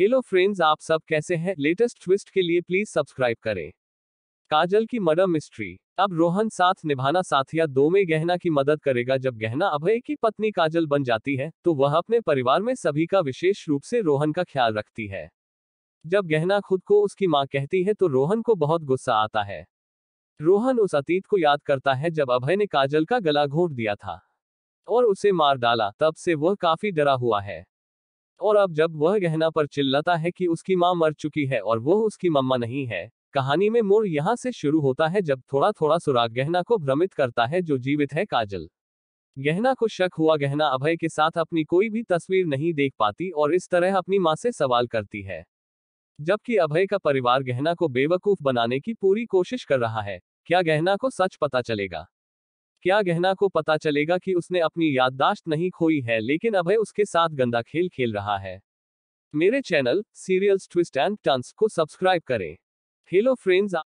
hello friends आप सब कैसे हैं लेटेस्ट ट्विस्ट के लिए प्लीज सब्सक्राइब करें काजल की मर्डर मिस्ट्री अब रोहन साथ निभाना साथिया दो में गहना की मदद करेगा जब गहना अभय की पत्नी काजल बन जाती है तो वह अपने परिवार में सभी का विशेष रूप से रोहन का ख्याल रखती है जब गहना खुद को उसकी माँ कहती है तो रोहन को बहुत गुस्सा आता है रोहन उस अतीत को याद करता है जब अभय ने काजल का गला घोंट दिया था और उसे मार डाला तब से वह काफी डरा हुआ है और अब जब वह गहना पर चिल्लाता है कि उसकी माँ मर चुकी है और वो उसकी मम्मा नहीं है कहानी में मोर यहाँ से शुरू होता है जब थोड़ा थोड़ा सुराग गहना को भ्रमित करता है जो जीवित है काजल गहना को शक हुआ गहना अभय के साथ अपनी कोई भी तस्वीर नहीं देख पाती और इस तरह अपनी माँ से सवाल करती है जबकि अभय का परिवार गहना को बेवकूफ बनाने की पूरी कोशिश कर रहा है क्या गहना को सच पता चलेगा क्या गहना को पता चलेगा कि उसने अपनी याददाश्त नहीं खोई है लेकिन अभय उसके साथ गंदा खेल खेल रहा है मेरे channel serials twist and turns को सब्सक्राइब करें हेलो फ्रेंड्स